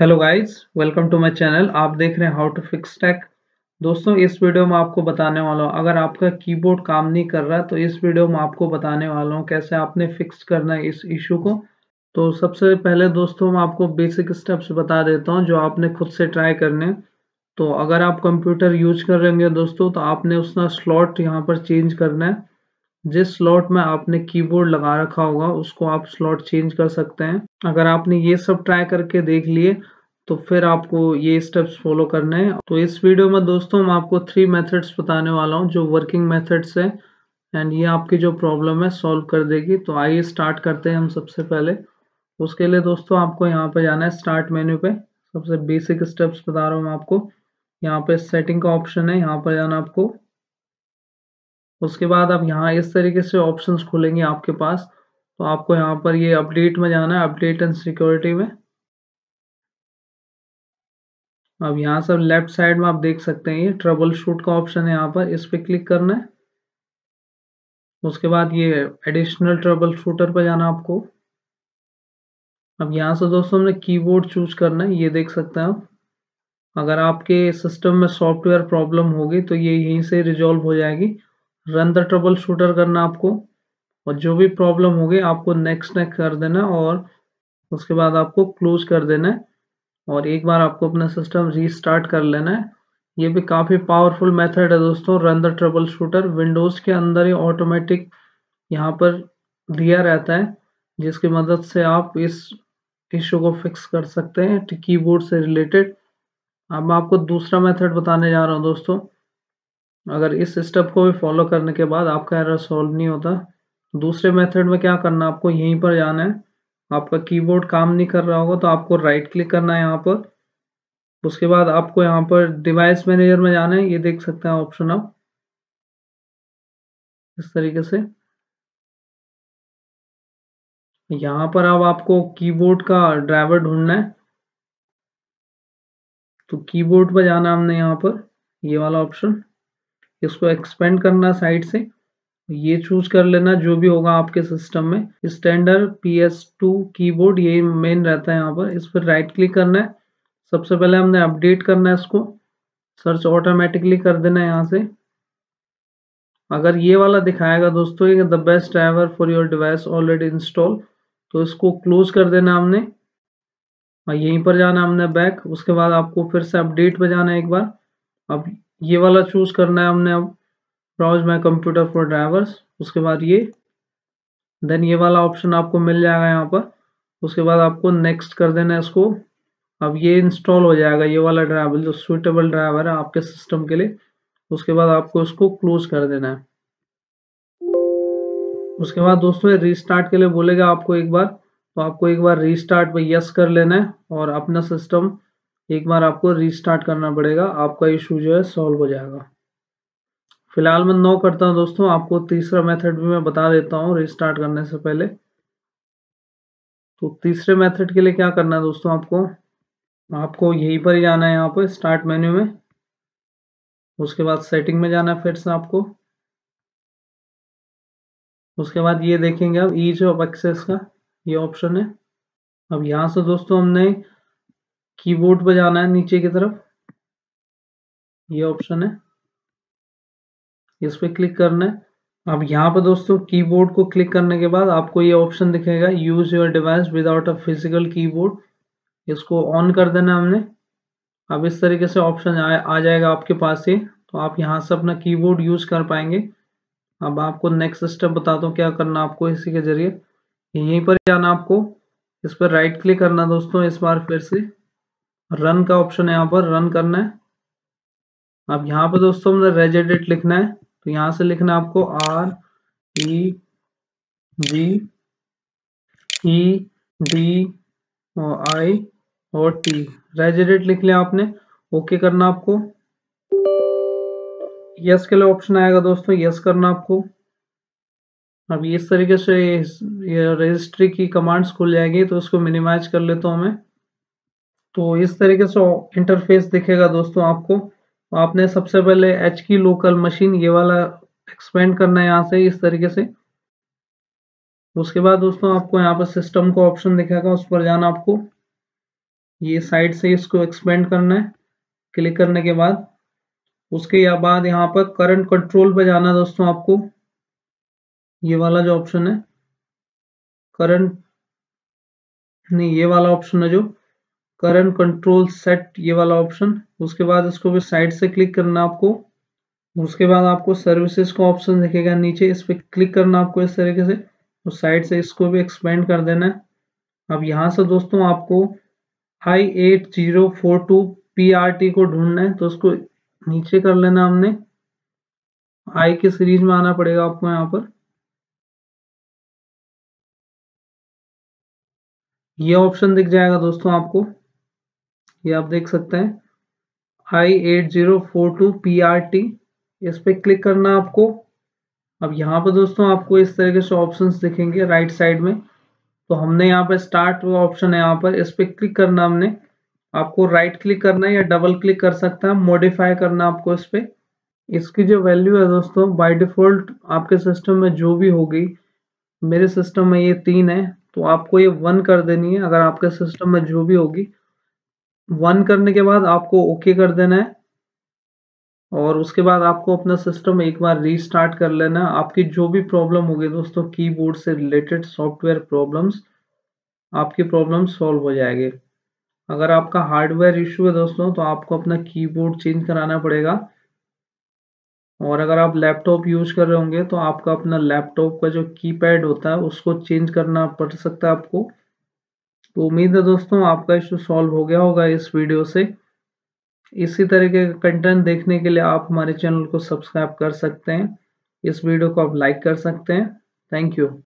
hello guys welcome to my channel आप देख रहे हैं हाउ टू फिक्स टैक दोस्तों इस वीडियो में आपको बताने वाला हूँ अगर आपका कीबोर्ड काम नहीं कर रहा तो इस वीडियो में आपको बताने वाला हूँ कैसे आपने फिक्स करना है इस इशू को तो सबसे पहले दोस्तों मैं आपको बेसिक स्टेप्स बता देता हूँ जो आपने खुद से ट्राई करने तो अगर आप कंप्यूटर यूज कर रहे होंगे दोस्तों तो आपने उसका स्लॉट यहाँ पर चेंज करना है जिस स्लॉट में आपने कीबोर्ड लगा रखा होगा उसको आप स्लॉट चेंज कर सकते हैं अगर आपने ये सब ट्राई करके देख लिए तो फिर आपको ये स्टेप्स फॉलो करने हैं तो इस वीडियो में दोस्तों मैं आपको थ्री मेथड्स बताने वाला हूँ जो वर्किंग मेथड्स है एंड ये आपकी जो प्रॉब्लम है सॉल्व कर देगी तो आइए स्टार्ट करते हैं हम सबसे पहले उसके लिए दोस्तों आपको यहाँ पे जाना है स्टार्ट मेन्यू पे सबसे बेसिक स्टेप्स बता रहा हूँ मैं आपको यहाँ पे सेटिंग का ऑप्शन है यहाँ पर जाना आपको उसके बाद आप यहाँ इस तरीके से ऑप्शंस खुलेंगे आपके पास तो आपको यहाँ पर ये अपडेट में जाना है अपडेट एंड सिक्योरिटी में अब यहाँ सब लेफ्ट साइड में आप देख सकते हैं ये ट्रबल शूट का ऑप्शन है यहाँ पर इस पर क्लिक करना है उसके बाद ये एडिशनल ट्रबल शूटर पर जाना आपको अब यहाँ से दोस्तों हमने कीबोर्ड चूज करना है ये देख सकते हैं आप अगर आपके सिस्टम में सॉफ्टवेयर प्रॉब्लम होगी तो ये यहीं से रिजॉल्व हो जाएगी रन द ट्रबल शूटर करना आपको और जो भी प्रॉब्लम होगी आपको नेक्स्ट नेक्स कर देना और उसके बाद आपको क्लोज कर देना है और एक बार आपको अपना सिस्टम रीस्टार्ट कर लेना है ये भी काफ़ी पावरफुल मेथड है दोस्तों run the trouble shooter Windows के अंदर ही ऑटोमेटिक यहाँ पर दिया रहता है जिसकी मदद से आप इस इशू को फिक्स कर सकते हैं कीबोर्ड से रिलेटेड अब मैं आपको दूसरा मेथड बताने जा रहा हूँ दोस्तों अगर इस स्टेप को भी फॉलो करने के बाद आपका एरर सॉल्व नहीं होता दूसरे मेथड में क्या करना आपको यहीं पर जाना है आपका कीबोर्ड काम नहीं कर रहा होगा तो आपको राइट क्लिक करना है यहाँ पर उसके बाद आपको यहाँ पर डिवाइस मैनेजर में जाना है ये देख सकते हैं ऑप्शन आप इस तरीके से यहाँ पर अब आपको कीबोर्ड का ड्राइवर ढूंढना है तो कीबोर्ड पर जाना हमने यहाँ पर ये वाला ऑप्शन इसको एक्सपेंड करना साइड से ये चूज कर लेना जो भी होगा आपके सिस्टम में standard P S two keyboard ये मेन रहता है यहाँ पर इस पर राइट क्लिक करना है सबसे पहले हमने अपडेट करना है इसको सर्च ऑटोमेटिकली कर देना है यहाँ से अगर ये वाला दिखाएगा दोस्तों ये the best driver for your device already install तो इसको क्लोज कर देना हमने और यहीं पर जाना हमने बैक उसके बाद आपको फिर से अपडेट पर जाना है एक बार अब ये वाला चूज करना है हमने अब browse my computer for drivers उसके बाद ये देन ये वाला ऑप्शन आपको मिल जाएगा यहाँ पर उसके बाद आपको नेक्स्ट कर देना है इसको अब ये इंस्टॉल हो जाएगा ये वाला ड्राइवर जो सुइटेबल ड्राइवर है आपके सिस्टम के लिए उसके बाद आपको इसको क्लोज कर देना है उसके बाद दोस्तों रीस्टार्ट के लिए बोलेगा आपको एक बार तो आपको एक बार रीस्टार्ट पे यस कर लेना है और अपना सिस्टम एक बार आपको रीस्टार्ट करना पड़ेगा आपका इशू जो है सॉल्व हो जाएगा फिलहाल मैं नो करता हूं दोस्तों आपको तीसरा मेथड भी मैं बता देता हूं रिस्टार्ट करने से पहले तो तीसरे मेथड के लिए क्या करना है दोस्तों आपको आपको यहीं पर ही जाना है यहाँ पर स्टार्ट मेन्यू में उसके बाद सेटिंग में जाना है फिर से आपको उसके बाद ये देखेंगे आप ईज ऑफ एक्सेस का ये ऑप्शन है अब यहाँ से दोस्तों हमने कीबोर्ड पर जाना है नीचे की तरफ ये ऑप्शन है इस पर क्लिक करना है अब यहाँ पर दोस्तों कीबोर्ड को क्लिक करने के बाद आपको ये ऑप्शन दिखेगा use your device without a physical keyboard इसको ऑन कर देना हमने अब इस तरीके से ऑप्शन आ, आ जाएगा आपके पास ही तो आप यहाँ से अपना कीबोर्ड यूज कर पाएंगे अब आपको नेक्स्ट स्टेप बताता हूँ क्या करना आपको इसी के जरिए यहीं पर जाना आपको इस पर राइट क्लिक करना दोस्तों इस बार फिर से रन का ऑप्शन है यहाँ पर रन करना है अब यहाँ पर दोस्तों हमने रेजेडेट लिखना है तो यहां से लिखना है आपको आर ई जी ई डी और आई और टी रेजेडेट लिख लिया आपने ओके करना आपको यस के लिए ऑप्शन आएगा दोस्तों यस करना आपको अब इस तरीके से ये रजिस्ट्री की कमांड्स खुल जाएगी तो उसको मिनिमाइज कर लेता हूं मैं तो इस तरीके से इंटरफेस दिखेगा दोस्तों आपको आपने सबसे पहले एच की लोकल मशीन ये वाला एक्सपेंड करना है यहाँ से इस तरीके से उसके बाद दोस्तों आपको यहाँ पर सिस्टम का ऑप्शन दिखेगा उस पर जाना आपको ये साइड से इसको एक्सपेंड करना है क्लिक करने के बाद उसके या बाद यहाँ पर करंट कंट्रोल पर जाना दोस्तों आपको ये वाला जो ऑप्शन है करंट नहीं ये वाला ऑप्शन है जो करंट कंट्रोल सेट ये वाला ऑप्शन उसके बाद इसको भी साइड से क्लिक करना आपको उसके बाद आपको सर्विसेज का ऑप्शन दिखेगा नीचे इस पर क्लिक करना आपको इस तरीके से और तो साइड से इसको भी एक्सपेंड कर देना है अब यहाँ से दोस्तों आपको I eight zero four two P R T को ढूंढना है तो उसको नीचे कर लेना हमने आई के सीरीज में आना पड़ेगा आपको यहाँ पर ये ऑप्शन दिख जाएगा दोस्तों आपको ये आप देख सकते हैं I eight zero four two P R T इस पर क्लिक करना आपको अब यहाँ पर दोस्तों आपको इस तरीके से ऑप्शंस दिखेंगे राइट साइड में तो हमने यहाँ पर स्टार्ट ऑप्शन है यहाँ पर इस पर क्लिक करना हमने आपको राइट क्लिक करना है या डबल क्लिक कर सकता है मॉडिफाई करना आपको इस पर इसकी जो वैल्यू है दोस्तों बाय डिफॉल्ट आपके सिस्टम में जो भी होगी मेरे सिस्टम में ये तीन है तो आपको ये वन कर देनी है अगर आपके सिस्टम में जो भी होगी वन करने के बाद आपको ओके कर देना है और उसके बाद आपको अपना सिस्टम एक बार रीस्टार्ट कर लेना आपकी जो भी प्रॉब्लम होगी दोस्तों कीबोर्ड से रिलेटेड सॉफ्टवेयर प्रॉब्लम्स आपकी प्रॉब्लम सॉल्व हो जाएगी अगर आपका हार्डवेयर इश्यू है दोस्तों तो आपको अपना कीबोर्ड चेंज कराना पड़ेगा और अगर आप लैपटॉप यूज कर रहे होंगे तो आपका अपना लैपटॉप का जो कीपैड होता है उसको चेंज करना पड़ सकता है आपको तो उम्मीद है दोस्तों आपका इशू सॉल्व हो गया होगा इस वीडियो से इसी तरीके का कंटेंट देखने के लिए आप हमारे चैनल को सब्सक्राइब कर सकते हैं इस वीडियो को आप लाइक कर सकते हैं थैंक यू